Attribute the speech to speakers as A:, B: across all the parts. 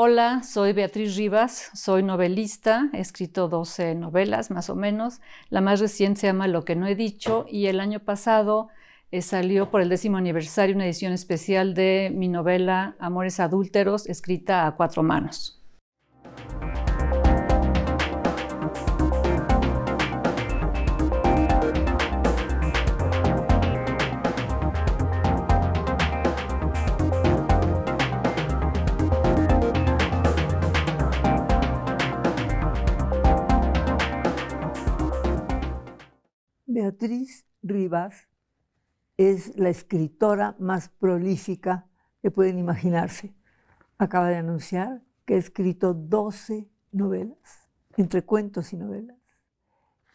A: Hola, soy Beatriz Rivas, soy novelista, he escrito 12 novelas más o menos. La más reciente se llama Lo que no he dicho y el año pasado eh, salió por el décimo aniversario una edición especial de mi novela Amores Adúlteros, escrita a cuatro manos.
B: Beatriz Rivas es la escritora más prolífica que pueden imaginarse. Acaba de anunciar que ha escrito 12 novelas, entre cuentos y novelas,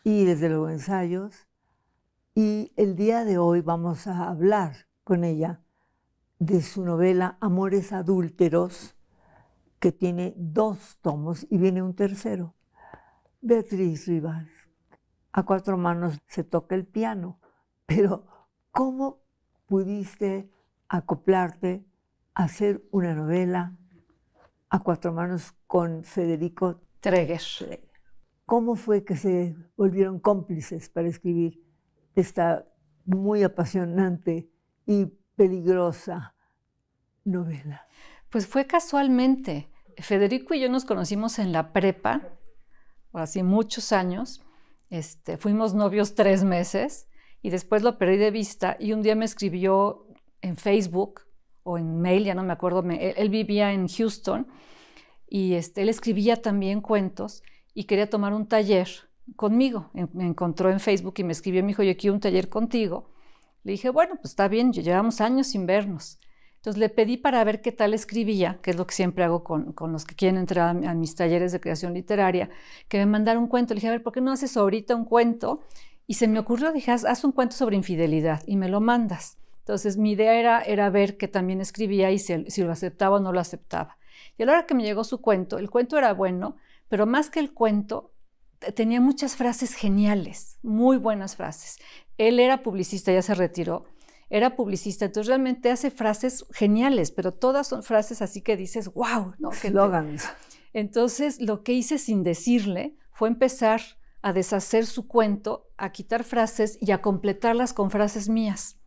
B: y desde luego ensayos. Y el día de hoy vamos a hablar con ella de su novela Amores Adúlteros, que tiene dos tomos y viene un tercero. Beatriz Rivas, a cuatro manos se toca el piano, pero ¿cómo pudiste acoplarte a hacer una novela a cuatro manos con Federico Treger? ¿Cómo fue que se volvieron cómplices para escribir esta muy apasionante y
A: peligrosa
B: novela?
A: Pues fue casualmente. Federico y yo nos conocimos en la prepa, hace muchos años, este, fuimos novios tres meses y después lo perdí de vista y un día me escribió en Facebook o en mail, ya no me acuerdo, él, vivía en Houston y este, él escribía también cuentos y quería tomar un taller conmigo. Me encontró en Facebook y me escribió, me dijo, yo quiero un taller contigo. Le dije, bueno, pues está bien, llevamos años sin vernos. Entonces le pedí para ver qué tal escribía, que es lo que siempre hago con, los que quieren entrar a, mis talleres de creación literaria, que me mandara un cuento. Le dije, a ver, ¿por qué no haces ahorita un cuento? Y se me ocurrió, dije, haz, un cuento sobre infidelidad y me lo mandas. Entonces mi idea era, era ver qué también escribía y si, si lo aceptaba o no lo aceptaba. Y a la hora que me llegó su cuento, el cuento era bueno, pero más que el cuento, tenía muchas frases geniales, muy buenas frases. Él era publicista, ya se retiró, era publicista, entonces realmente hace frases geniales, pero todas son frases así que dices, wow, ¿no? Slogans. Entonces lo que hice sin decirle fue empezar a deshacer su cuento, a quitar frases y a completarlas con frases mías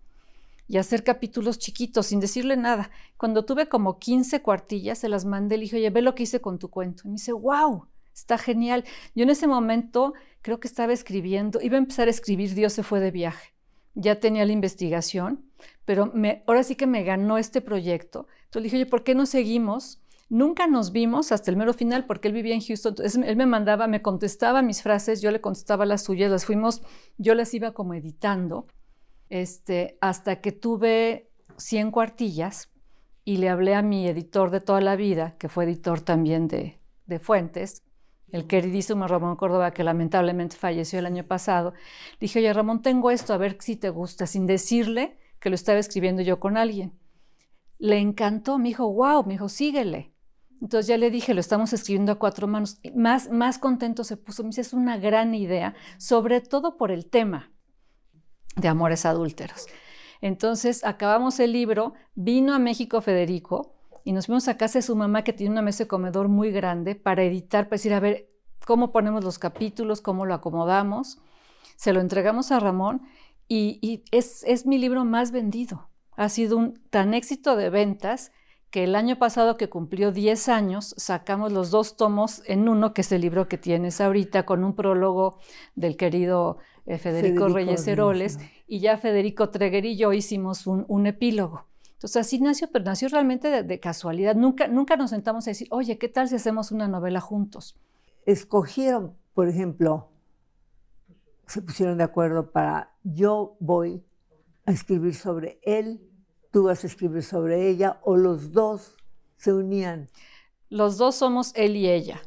A: y hacer capítulos chiquitos sin decirle nada. Cuando tuve como 15 cuartillas, se las mandé, le dije, oye, ve lo que hice con tu cuento. Y me dice, wow, está genial. Yo en ese momento creo que estaba escribiendo, iba a empezar a escribir Dios se fue de viaje ya tenía la investigación, pero ahora sí que me ganó este proyecto. Entonces le dije, oye, ¿por qué no seguimos? Nunca nos vimos hasta el mero final porque él vivía en Houston. Entonces él me mandaba, me contestaba mis frases, yo le contestaba las suyas, las fuimos, yo las iba como editando, este, hasta que tuve 100 cuartillas y le hablé a mi editor de toda la vida, que fue editor también de, de Fuentes, el queridísimo Ramón Córdoba, que lamentablemente falleció el año pasado, dije, oye Ramón, tengo esto, a ver si te gusta, sin decirle que lo estaba escribiendo yo con alguien. Le encantó, me dijo, wow, me dijo, síguele. Entonces ya le dije, lo estamos escribiendo a cuatro manos. más, más contento se puso, me dice, es una gran idea, sobre todo por el tema de amores adúlteros. Entonces acabamos el libro, vino a México Federico, y nos fuimos a casa de su mamá que tiene una mesa de comedor muy grande para editar, para decir, a ver, cómo ponemos los capítulos, cómo lo acomodamos. Se lo entregamos a Ramón y, es, mi libro más vendido. Ha sido un tan éxito de ventas que el año pasado que cumplió 10 años sacamos los dos tomos en uno, que es el libro que tienes ahorita, con un prólogo del querido eh, Federico, Reyes Heroles. Y ya Federico Treguer y yo hicimos un epílogo. Entonces así nació, pero nació realmente de, casualidad. Nunca, nunca nos sentamos a decir, oye, ¿qué tal si hacemos una novela juntos?
B: Escogieron, por ejemplo, se pusieron de acuerdo para yo voy a escribir sobre él, tú vas a escribir sobre ella, o los dos se unían.
A: Los dos somos él y ella.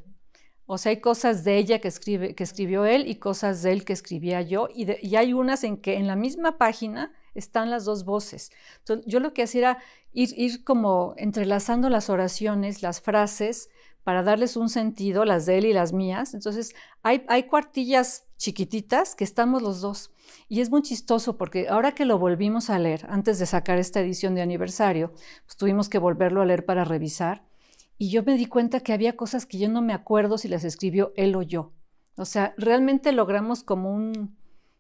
A: O sea, hay cosas de ella que, escribe, que escribió él y cosas de él que escribía yo. y hay unas en que en la misma página están las dos voces. yo lo que hacía era ir, como entrelazando las oraciones, las frases, para darles un sentido, las de él y las mías. Entonces, hay, cuartillas chiquititas que estamos los dos. Y es muy chistoso porque ahora que lo volvimos a leer, antes de sacar esta edición de aniversario, pues tuvimos que volverlo a leer para revisar. Y yo me di cuenta que había cosas que yo no me acuerdo si las escribió él o yo. O sea, realmente logramos como un,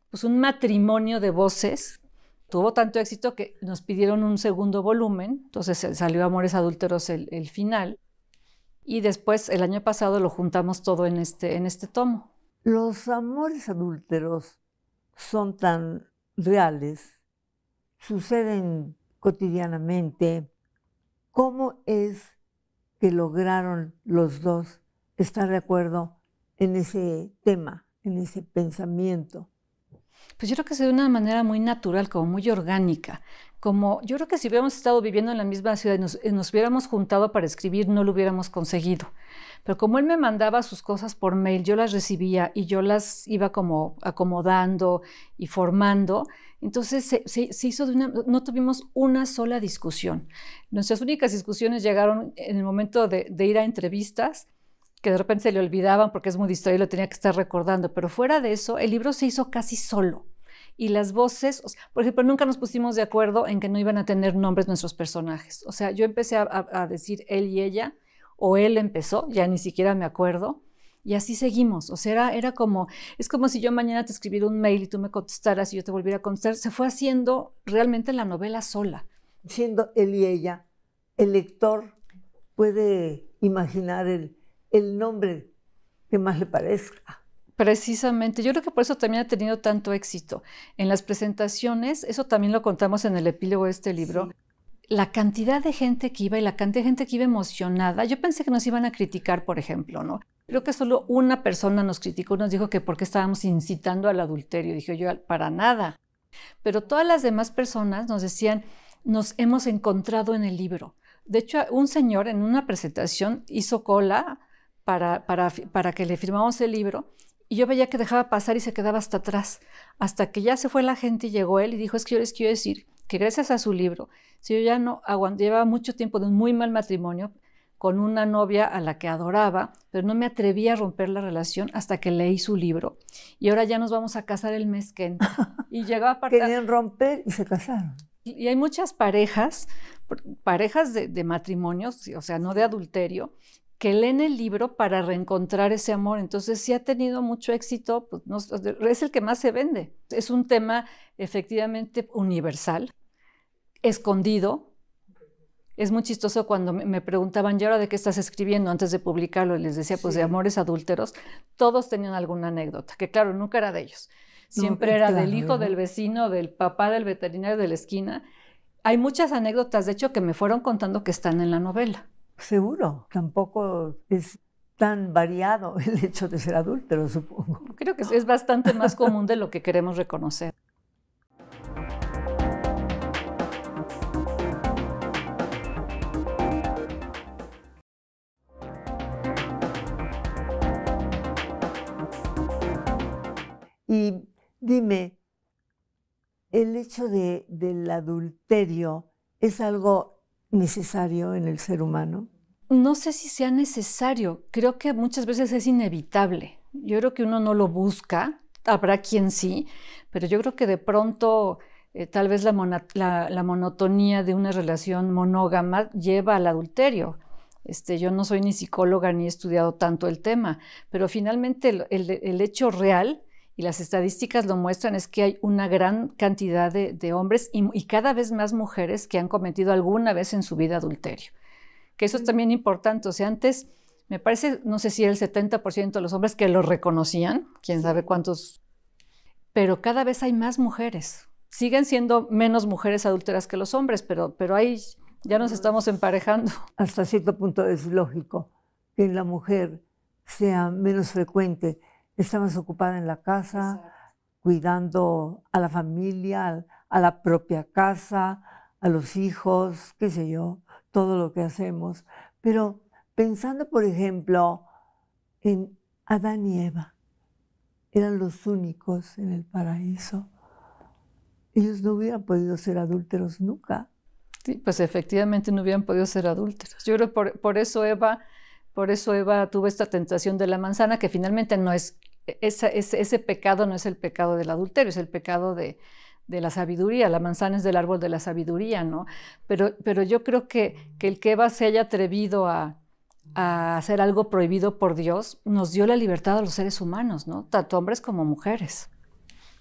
A: pues un matrimonio de voces tuvo tanto éxito que nos pidieron un segundo volumen, entonces salió Amores Adúlteros el, el, final, y después el año pasado lo juntamos todo en este, en este tomo. Los amores adúlteros son tan reales, suceden
B: cotidianamente. ¿Cómo es que lograron los dos estar de acuerdo en ese tema, en ese
A: pensamiento? Pues yo creo que se de una manera muy natural, como muy orgánica. Como yo creo que si hubiéramos estado viviendo en la misma ciudad y nos, hubiéramos juntado para escribir, no lo hubiéramos conseguido. Pero como él me mandaba sus cosas por mail, yo las recibía y yo las iba como acomodando y formando. Entonces hizo de una, no tuvimos una sola discusión. Nuestras únicas discusiones llegaron en el momento de ir a entrevistas que de repente se le olvidaban porque es muy distraído y lo tenía que estar recordando. Pero fuera de eso, el libro se hizo casi solo. Y las voces, por ejemplo, nunca nos pusimos de acuerdo en que no iban a tener nombres nuestros personajes. O sea, yo empecé a, decir él y ella, o él empezó, ya ni siquiera me acuerdo. Y así seguimos. O sea, era, era, como, es como si yo mañana te escribiera un mail y tú me contestaras y yo te volviera a contestar. Se fue haciendo realmente la novela sola. Siendo él y ella, el lector
B: puede
A: imaginar el, el nombre que más le parezca. Precisamente, yo creo que por eso también ha tenido tanto éxito. En las presentaciones, eso también lo contamos en el epílogo de este libro, la cantidad de gente que iba y la cantidad de gente que iba emocionada, yo pensé que nos iban a criticar, por ejemplo, ¿no? Creo que solo una persona nos criticó, nos dijo que porque estábamos incitando al adulterio, dije yo, para nada. Pero todas las demás personas nos decían, nos hemos encontrado en el libro. De hecho, un señor en una presentación hizo cola para, que le firmamos el libro y yo veía que dejaba pasar y se quedaba hasta atrás, hasta que ya se fue la gente y llegó él y dijo, es que yo les quiero decir que gracias a su libro, si yo ya no aguantaba, llevaba mucho tiempo de un muy mal matrimonio con una novia a la que adoraba, pero no me atrevía a romper la relación hasta que leí su libro. Y ahora ya nos vamos a casar el mes que entra. Y llegaba a Querían romper y se casaron. Y hay muchas parejas, parejas de, de matrimonios, o sea, no de adulterio, que leen el libro para reencontrar ese amor. Entonces, si ha tenido mucho éxito, pues, es el que más se vende. Es un tema efectivamente universal, escondido. Es muy chistoso cuando me preguntaban, ¿y ahora de qué estás escribiendo antes de publicarlo? Y les decía, pues de amores adúlteros. Todos tenían alguna anécdota, que claro, nunca era de ellos.
B: Siempre era del hijo, del
A: vecino, del papá, del veterinario de la esquina. Hay muchas anécdotas, de hecho, que me fueron contando que están en la novela. Seguro, tampoco es tan variado el hecho de ser adúltero, supongo. Creo que es bastante más común de lo que queremos reconocer.
B: Y dime, el hecho de, del adulterio es algo necesario en el ser humano?
A: No sé si sea necesario, creo que muchas veces es inevitable. Yo creo que uno no lo busca, habrá quien sí, pero yo creo que de pronto eh, tal vez la, monotonía de una relación monógama lleva al adulterio. Este, yo no soy ni psicóloga ni he estudiado tanto el tema, pero finalmente el hecho real y las estadísticas lo muestran, es que hay una gran cantidad de, hombres y, cada vez más mujeres que han cometido alguna vez en su vida adulterio. Que eso es mm. también importante. O sea, antes, me parece, no sé si el 70% de los hombres que lo reconocían, quién sabe cuántos, pero cada vez hay más mujeres. Siguen siendo menos mujeres adúlteras que los hombres, pero, pero ya nos estamos emparejando.
B: Hasta cierto punto es lógico que la mujer sea menos frecuente estabas ocupada en la casa, cuidando a la familia, a la propia casa, a los hijos, qué sé yo, todo lo que hacemos. Pero pensando, por ejemplo, en Adán y Eva, eran los únicos en el paraíso. Ellos no hubieran podido ser adúlteros nunca.
A: Sí, pues efectivamente no hubieran podido ser adúlteros. Yo creo por, por eso Eva por eso Eva tuvo esta tentación de la manzana, que finalmente no es e-, ese, pecado no es el pecado del adulterio, es el pecado de, la sabiduría. La manzana es del árbol de la sabiduría, ¿no? Pero, yo creo que, el que Eva se haya atrevido a, a hacer algo prohibido por Dios, nos dio la libertad a los seres humanos, ¿no? Tanto hombres como mujeres.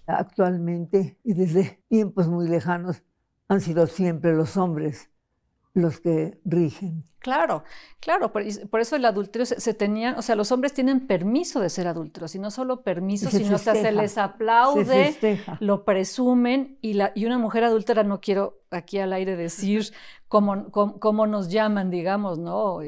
A: Actualmente y desde tiempos muy lejanos han sido
B: siempre los hombres los que rigen.
A: Claro, claro, por, eso el adulterio se, tenía, o sea, los hombres tienen permiso de ser adúlteros, y no solo permiso, sino que se les aplaude, lo presumen, y, la, y una mujer adúltera, no quiero aquí al aire decir cómo, cómo nos llaman, digamos, ¿no?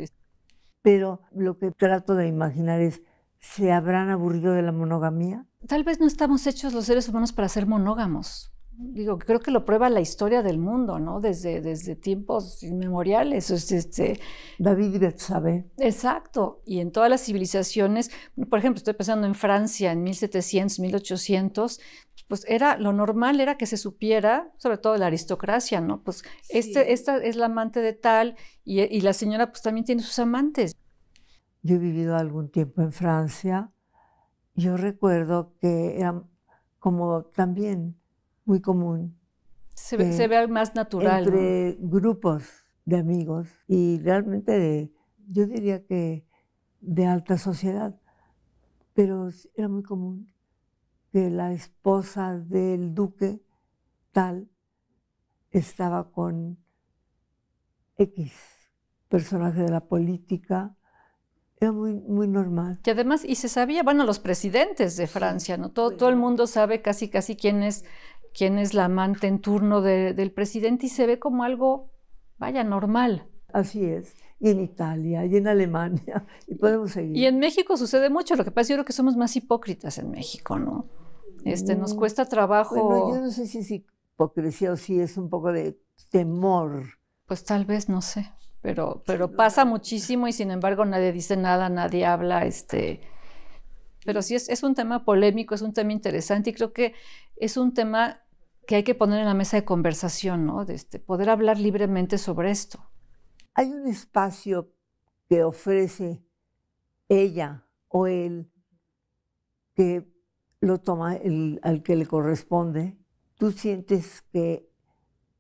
A: Pero lo que trato de imaginar es, ¿se habrán aburrido de la monogamía? Tal vez no estamos hechos los seres humanos para ser monógamos digo, creo que lo prueba la historia del mundo, ¿no? Desde, desde tiempos inmemoriales. Es este, David sabe Exacto. Y en todas las civilizaciones, por ejemplo, estoy pensando en Francia en 1700, 1800, pues era lo normal era que se supiera, sobre todo la aristocracia, ¿no? Pues este, esta es la amante de tal y, la señora pues también tiene sus amantes.
B: Yo he vivido algún tiempo en Francia. Yo recuerdo que era como también muy común. Se, ve, más natural. Entre grupos de amigos y realmente de, yo diría que de alta sociedad, pero era muy común que la esposa del duque tal estaba con X personaje de la política,
A: era muy, muy normal. Y además, y se sabía, bueno, los presidentes de Francia, ¿no? Todo, pues todo el mundo sabe casi, casi quién es quién es la amante en turno del presidente y se ve como algo, vaya, normal. Así es. Y en Italia, y en Alemania, y podemos seguir. Y en México sucede mucho. Lo que pasa es yo creo que somos más hipócritas en México, ¿no? Este, nos mm. cuesta
B: trabajo. Bueno, yo no sé si es hipocresía o si es un poco de
A: temor. Pues tal vez, no sé. Pero, pero pasa muchísimo y sin embargo nadie dice nada, nadie habla, este. Pero sí es, es un tema polémico, es un tema interesante y creo que es un tema que hay que poner en la mesa de conversación, ¿no? De este, poder hablar libremente sobre esto. Hay un espacio
B: que ofrece ella o él que lo toma al que le corresponde. Tú sientes que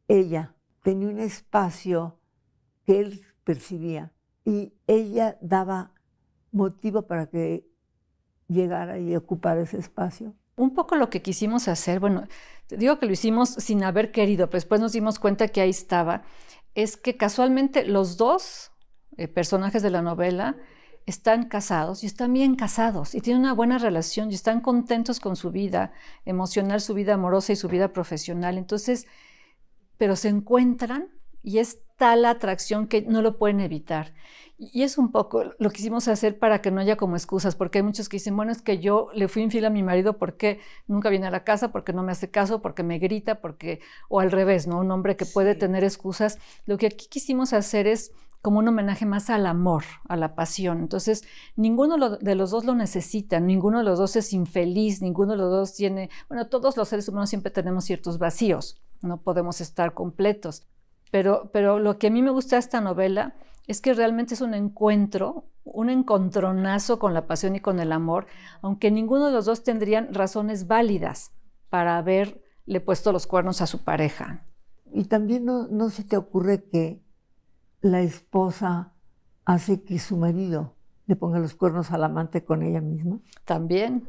B: ella tenía un espacio que él percibía y ella daba
A: motivo para que llegara y ocupara ese espacio un poco lo que quisimos hacer, bueno, digo que lo hicimos sin haber querido, pero después nos dimos cuenta que ahí estaba, es que casualmente los dos eh, personajes de la novela están casados y están bien casados y tienen una buena relación y están contentos con su vida emocional, su vida amorosa y su vida profesional. Entonces, pero se encuentran y es tal la atracción que no lo pueden evitar. Y es un poco lo que quisimos hacer para que no haya como excusas, porque hay muchos que dicen, bueno, es que yo le fui infiel a mi marido porque nunca viene a la casa, porque no me hace caso, porque me grita, porque, o al revés, ¿no? Un hombre que puede tener excusas. Lo que aquí quisimos hacer es como un homenaje más al amor, a la pasión. Entonces, ninguno de los dos lo necesita, ninguno de los dos es infeliz, ninguno de los dos tiene, bueno, todos los seres humanos siempre tenemos ciertos vacíos, no podemos estar completos. Pero, pero lo que a mí me gusta de esta novela es que realmente es un encuentro, un encontronazo con la pasión y con el amor, aunque ninguno de los dos tendrían razones válidas para haberle puesto los cuernos a su pareja.
B: Y también no, se te ocurre que la esposa hace que su marido le ponga los cuernos al amante con ella misma.
A: También,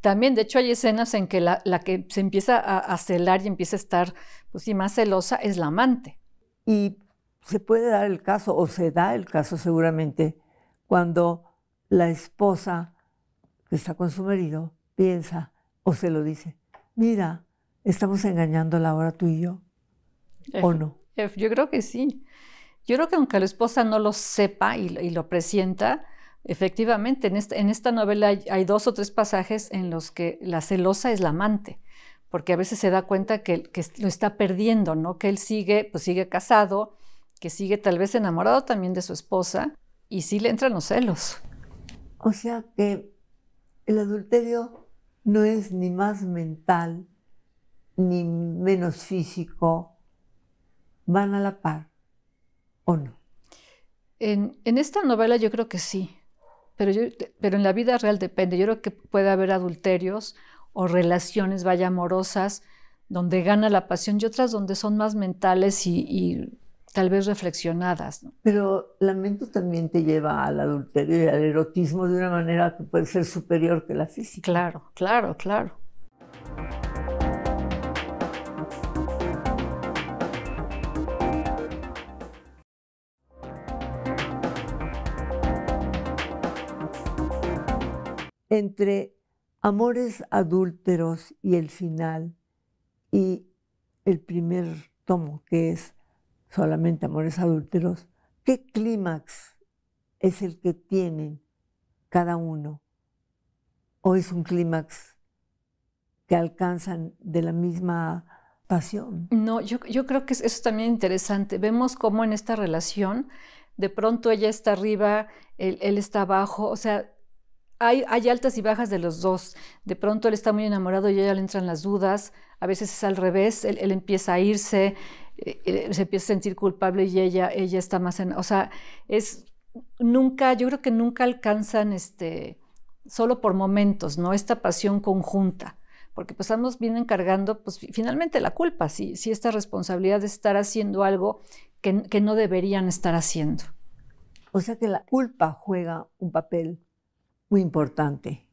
A: también, de hecho hay escenas en que la, que se empieza a, celar y empieza a estar pues, más celosa es la amante.
B: Y se puede dar el caso, o se da el caso seguramente, cuando la esposa que está con su marido piensa o se lo dice, mira, estamos engañándola ahora tú y yo, ¿o no?
A: yo creo que sí. Yo creo que aunque la esposa no lo sepa y, lo presienta, efectivamente, en esta, novela hay, dos o tres pasajes en los que la celosa es la amante porque a veces se da cuenta que, que lo está perdiendo, ¿no? Que él sigue, pues sigue casado, que sigue tal vez enamorado también de su esposa y sí le entran los celos.
B: O sea que el adulterio no es ni más mental ni menos físico,
A: van a la par o no. En, esta novela yo creo que sí, pero, pero en la vida real depende. Yo creo que puede haber adulterios o relaciones, vaya, amorosas, donde gana la pasión y otras donde son más mentales y tal vez reflexionadas. ¿no?
B: Pero lamento también te lleva al adulterio y eh, al erotismo de una manera que puede ser superior que la física. Claro, claro, claro. Entre Amores Adúlteros y el final y el primer tomo que es solamente amores adúlteros, ¿qué clímax es el que tienen cada uno? ¿O es un clímax que alcanzan de la misma pasión?
A: No, yo, creo que eso es también interesante. Vemos cómo en esta relación, de pronto ella está arriba, él, está abajo, o sea, hay, altas y bajas de los dos. De pronto él está muy enamorado y ella le entran las dudas. A veces es al revés, él empieza a irse, eh, eh, se empieza a sentir culpable y ella, ella está más en... O sea, es nunca, yo creo que nunca alcanzan este, solo por momentos, ¿no? Esta pasión conjunta, porque pues ambos vienen cargando, pues finalmente la culpa, si esta responsabilidad de estar haciendo algo que, que no deberían estar haciendo. O sea que la culpa juega un papel muy importante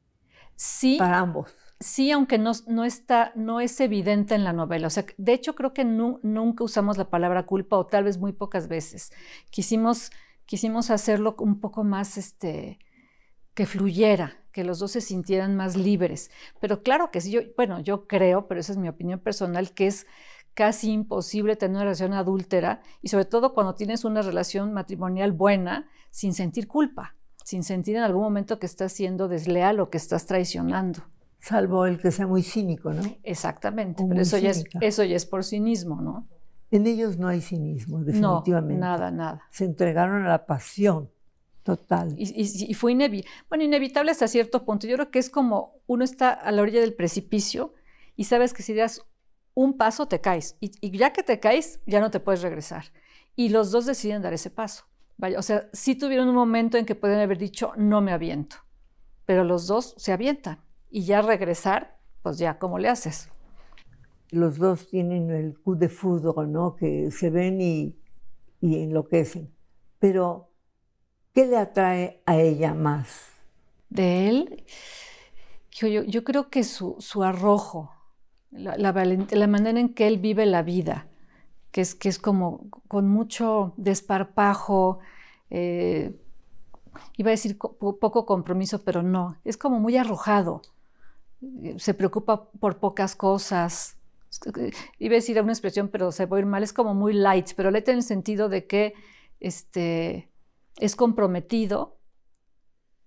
A: sí, para ambos sí, aunque no, está, no es evidente en la novela. O sea, de hecho creo que nunca usamos la palabra culpa o tal vez muy pocas veces. Quisimos, hacerlo un poco más, este, que fluyera, que los dos se sintieran más libres. Pero claro que sí, yo, bueno, yo creo, pero esa es mi opinión personal, que es casi imposible tener una relación adúltera y sobre todo cuando tienes una relación matrimonial buena sin sentir culpa, sin sentir en algún momento que estás siendo desleal o que estás traicionando. Salvo el que sea muy cínico, ¿no? Exactamente, pero eso ya, es, eso ya es por cinismo, ¿no? En ellos no hay
B: cinismo, definitivamente. No, nada, nada. Se entregaron a la pasión total.
A: Y, fue inevitable. Bueno, inevitable hasta cierto punto. Yo creo que es como uno está a la orilla del precipicio y sabes que si das un paso te caes. Y, ya que te caes, ya no te puedes regresar. Y los dos deciden dar ese paso. Vaya, o sea, si tuvieron un momento en que pueden haber dicho, no me aviento. Pero los dos se avientan y ya regresar, pues ya, ¿cómo le haces?
B: Los dos tienen el coup de fútbol, ¿no? Que se ven y, enloquecen. Pero, ¿qué le atrae a ella
A: más? De él, yo, creo que su, arrojo, la, manera en que él vive la vida, que es, que es como con mucho desparpajo, eh, iba a decir poco compromiso, pero no, es como muy arrojado se preocupa por pocas cosas. Iba a decir una expresión, pero se a ir mal, es como muy light, pero le tiene el sentido de que este, es comprometido,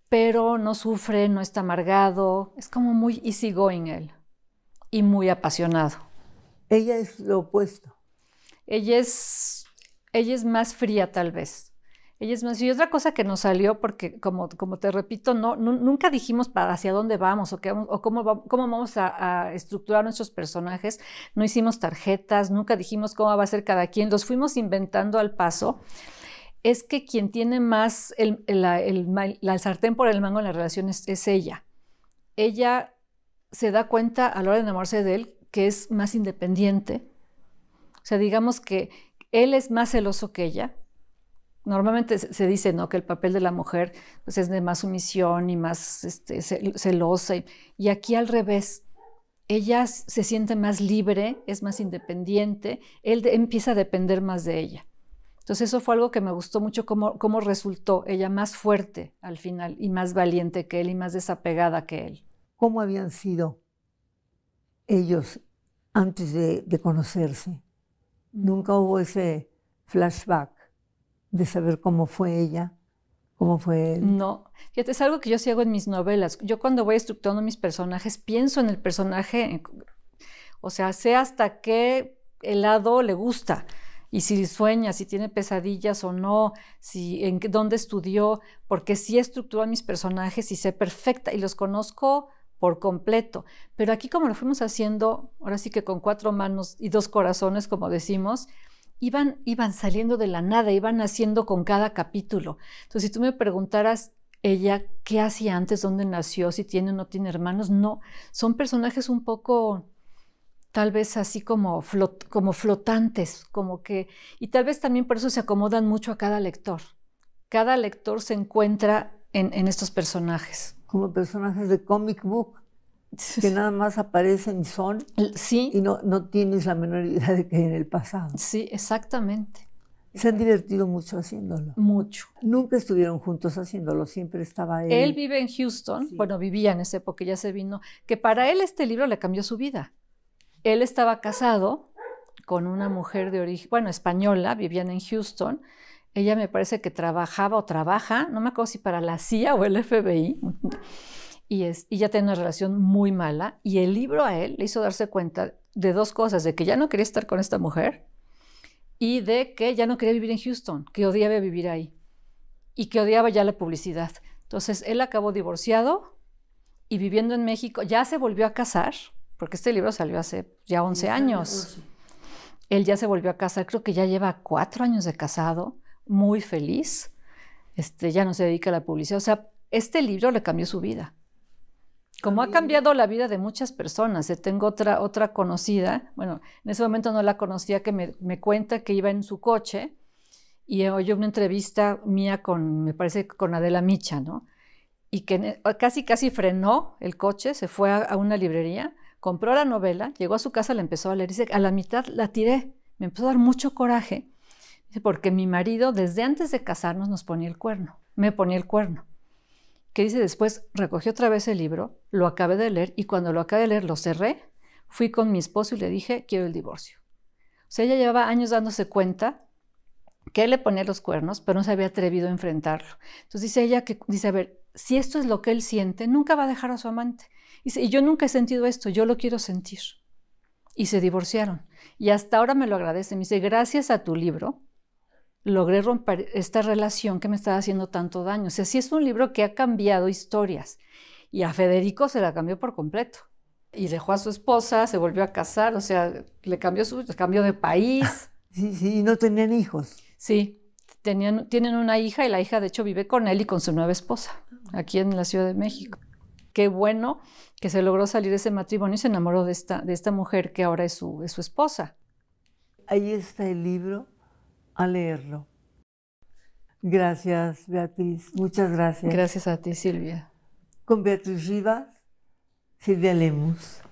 A: pero no sufre, no está amargado, es como muy easy going él y muy apasionado. Ella es lo opuesto. Ella es, ella es más fría tal vez es más. Y otra cosa que nos salió, porque como, te repito, nunca dijimos hacia dónde vamos o, cómo, vamos a, estructurar nuestros personajes. No hicimos tarjetas, nunca dijimos cómo va a ser cada quien. Los fuimos inventando al paso. Es que quien tiene más el, la sartén por el mango en la relación es, es ella. Ella se da cuenta a la hora de enamorarse de él que es más independiente. O sea, digamos que él es más celoso que ella, normalmente se dice ¿no? que el papel de la mujer pues, es de más sumisión y más este, celosa. Y, aquí al revés, ella se siente más libre, es más independiente, él empieza a depender más de ella. Entonces eso fue algo que me gustó mucho cómo, resultó ella más fuerte al final y más valiente que él y más desapegada que él.
B: ¿Cómo habían sido ellos antes de conocerse? Mm. Nunca hubo ese flashback de saber cómo fue ella, cómo fue él.
A: No, fíjate, es algo que yo sí hago en mis novelas. Yo cuando voy estructurando mis personajes, pienso en el personaje, o sea, sé hasta qué lado le gusta. Y si sueña, si tiene pesadillas o no, si en dónde estudió, porque sí estructuro a mis personajes y sé perfecta y los conozco por completo. Pero aquí como lo fuimos haciendo, ahora sí que con cuatro manos y dos corazones, como decimos, iban, iban saliendo de la nada, iban haciendo con cada capítulo. Entonces, si tú me preguntaras ella qué hacía antes, dónde nació, si tiene o no tiene hermanos, no, son personajes un poco tal vez así como, como flotantes, como que, y tal vez también por eso se acomodan mucho a cada lector. Cada lector se encuentra en, en estos personajes.
B: Como personajes de comic book que nada más aparecen y son sí. y no, no tienes la menor idea de que en el pasado. Sí, exactamente. Se han divertido mucho haciéndolo. Mucho. Nunca estuvieron juntos haciéndolo, siempre
A: estaba él. Él vive en Houston, bueno, vivía en esa época, ya se vino, que para él este libro le cambió su vida. Él estaba casado con una mujer de origen, bueno, española, vivían en Houston. Ella me parece que trabajaba o trabaja, no me acuerdo si para la CIA o el FBI. y, es, y ya tenía una relación muy mala y el libro a él le hizo darse cuenta de dos cosas, de que ya no quería estar con esta mujer y de que ya no quería vivir en Houston, que odiaba vivir ahí y que odiaba ya la publicidad. Entonces él acabó divorciado y viviendo en México, ya se volvió a casar, porque este libro salió hace ya 11 años. Él ya se volvió a casar, creo que ya lleva cuatro años de casado, muy feliz, este, ya no se dedica a la publicidad. O sea, este libro le cambió su vida. Como ha cambiado la vida de muchas personas, eh, tengo otra, otra conocida, bueno, en ese momento no la conocía, que me, cuenta que iba en su coche y eh, oyó una entrevista mía con, me parece, con Adela Micha, ¿no? Y que eh, casi, casi frenó el coche, se fue a, una librería, compró la novela, llegó a su casa, la empezó a leer, dice, a la mitad la tiré, me empezó a dar mucho coraje, porque mi marido desde antes de casarnos nos ponía el cuerno, me ponía el cuerno que dice después, recogí otra vez el libro, lo acabé de leer y cuando lo acabé de leer lo cerré, fui con mi esposo y le dije, quiero el divorcio. O sea, ella llevaba años dándose cuenta que él le ponía los cuernos, pero no se había atrevido a enfrentarlo. Entonces dice ella que, dice, a ver, si esto es lo que él siente, nunca va a dejar a su amante. Dice, y yo nunca he sentido esto, yo lo quiero sentir. Y se divorciaron. Y hasta ahora me lo agradece. Me dice, gracias a tu libro, logré romper esta relación que me estaba haciendo tanto daño. O sea, sí es un libro que ha cambiado historias y a Federico se la cambió por completo. Y dejó a su esposa, se volvió a casar, o sea, le cambió su le de país. Sí, sí, no tenían hijos. Sí, tenían, tienen una hija y la hija de hecho vive con él y con su nueva esposa, aquí en la Ciudad de México. Qué bueno que se logró salir de ese matrimonio y se enamoró de esta, de esta mujer que ahora es su, es su esposa. Ahí está el libro
B: a leerlo. Gracias, Beatriz. Muchas gracias. Gracias a ti, Silvia. Con Beatriz Rivas, Silvia Lemus.